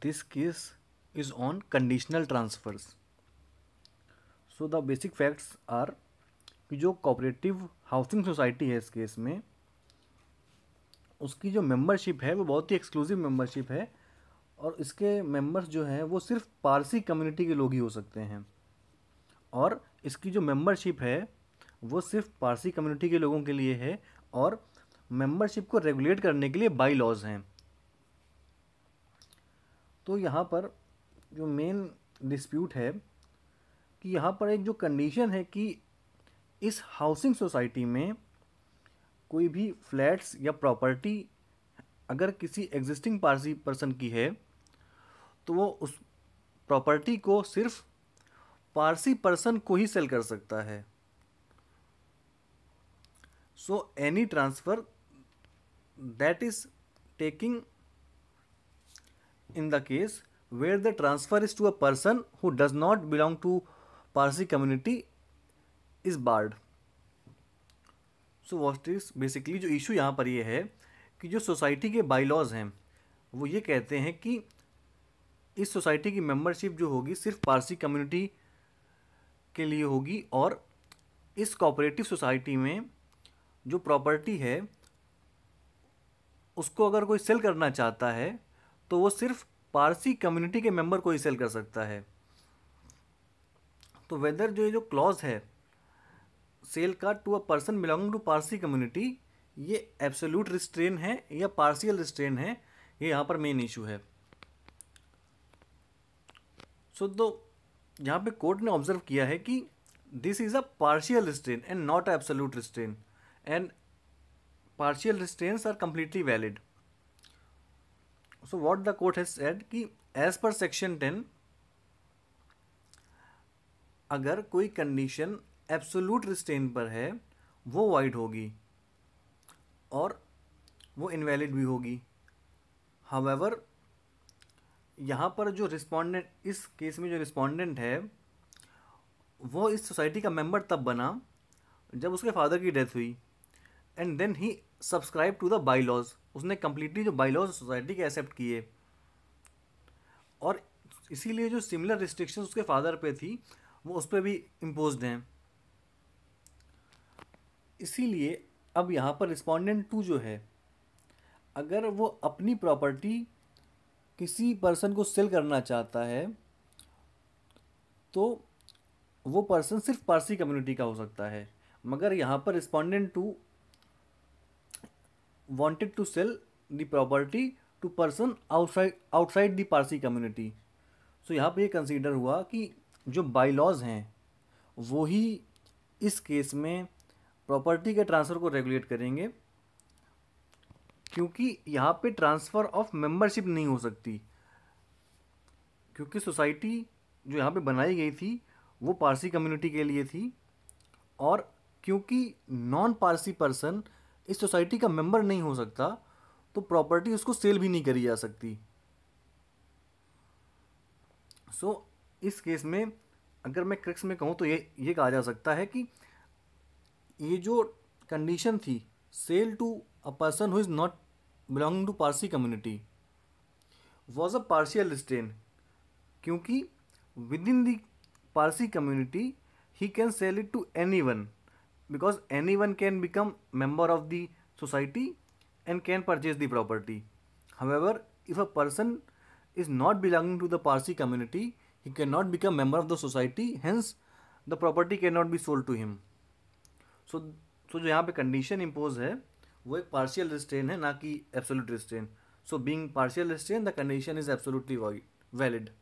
this case is on conditional transfers so the basic facts are कि जो cooperative housing society है इस case में उसकी जो मेंबरशिप है वो बहुत ही एक्सक्लूसिव मेंबरशिप है और इसके मेंबर्स जो हैं वो सिर्फ पारसी कम्युनिटी के लोग ही हो सकते हैं और इसकी जो मेंबरशिप है वो सिर्फ पारसी कम्युनिटी के लोगों के लिए है और मेंबरशिप को रेगुलेट करने के लिए बाई लॉज हैं तो यहाँ पर जो मेन डिस्प्यूट है कि यहाँ पर एक जो कंडीशन है कि इस हाउसिंग सोसाइटी में कोई भी फ्लैट्स या प्रॉपर्टी अगर किसी एग्जिस्टिंग पार्सी पर्सन की है तो वो उस प्रॉपर्टी को सिर्फ पारसी पर्सन को ही सेल कर सकता है so any transfer that is taking in the case where the transfer is to a person who does not belong to Parsi community is barred. So what is basically जो issue यहाँ पर ये है कि जो सोसाइटी के bylaws हैं वो ये कहते हैं कि इस सोसाइटी की मेम्बरशिप जो होगी सिर्फ पारसी कम्युनिटी के लिए होगी और इस कॉपरेटिव सोसाइटी में जो प्रॉपर्टी है उसको अगर कोई सेल करना चाहता है तो वो सिर्फ पारसी कम्युनिटी के मेंबर को ही सेल कर सकता है तो वेदर जो ये जो क्लॉज है सेल का to a person belonging to Parsi community ये एब्सोल्यूट रिस्ट्रेन है या पार्सियल रिस्ट्रेन है ये यहाँ पर मेन इशू है सो तो दो यहाँ पे कोर्ट ने ऑब्जर्व किया है कि this is a partial restraint and not absolute restraint and partial restraint are completely valid so what the court has said कि एज़ पर सेक्शन टेन अगर कोई कंडीशन एब्सोलूट रिस्टेन पर है वो वाइड होगी और वो इनवैलिड भी होगी हावेवर यहाँ पर जो रिस्पोंडेंट इस केस में जो रिस्पोंडेंट है वो इस सोसाइटी का मेंबर तब बना जब उसके फादर की डेथ हुई and then he subscribe to the bylaws उसने कम्प्लीटली जो बाइलॉज सोसाइटी के एक्सेप्ट किए और इसीलिए जो सिमिलर रिस्ट्रिक्शन उसके फादर पे थी वो उस पर भी इम्पोज हैं इसीलिए अब यहाँ पर रिस्पोंडेंट टू जो है अगर वो अपनी प्रॉपर्टी किसी पर्सन को सेल करना चाहता है तो वो पर्सन सिर्फ पारसी कम्युनिटी का हो सकता है मगर यहाँ पर respondent two wanted to sell the property to person outside outside the Parsi community so यहाँ पर यह कंसिडर हुआ कि जो बाई लॉज हैं वो ही इस केस में प्रॉपर्टी के ट्रांसफ़र को रेगुलेट करेंगे क्योंकि यहाँ पे ट्रांसफ़र ऑफ मेंबरशिप नहीं हो सकती क्योंकि सोसाइटी जो यहाँ पे बनाई गई थी वो पारसी कम्युनिटी के लिए थी और क्योंकि नॉन पारसी पर्सन इस सोसाइटी का मेंबर नहीं हो सकता तो प्रॉपर्टी उसको सेल भी नहीं करी जा सकती सो so, इस केस में अगर मैं क्रिक्स में कहूँ तो ये ये कहा जा सकता है कि ये जो कंडीशन थी sale to a person who is not belonging to Parsi community was a partial stain क्योंकि within the Parsi community he can sell it to any one because anyone can become member of the society and can purchase the property however if a person is not belonging to the parsi community he cannot become member of the society hence the property cannot be sold to him so so जो यहाँ पे condition imposed है वो एक partial restraint है ना कि absolute restraint so being partial restraint the condition is absolutely valid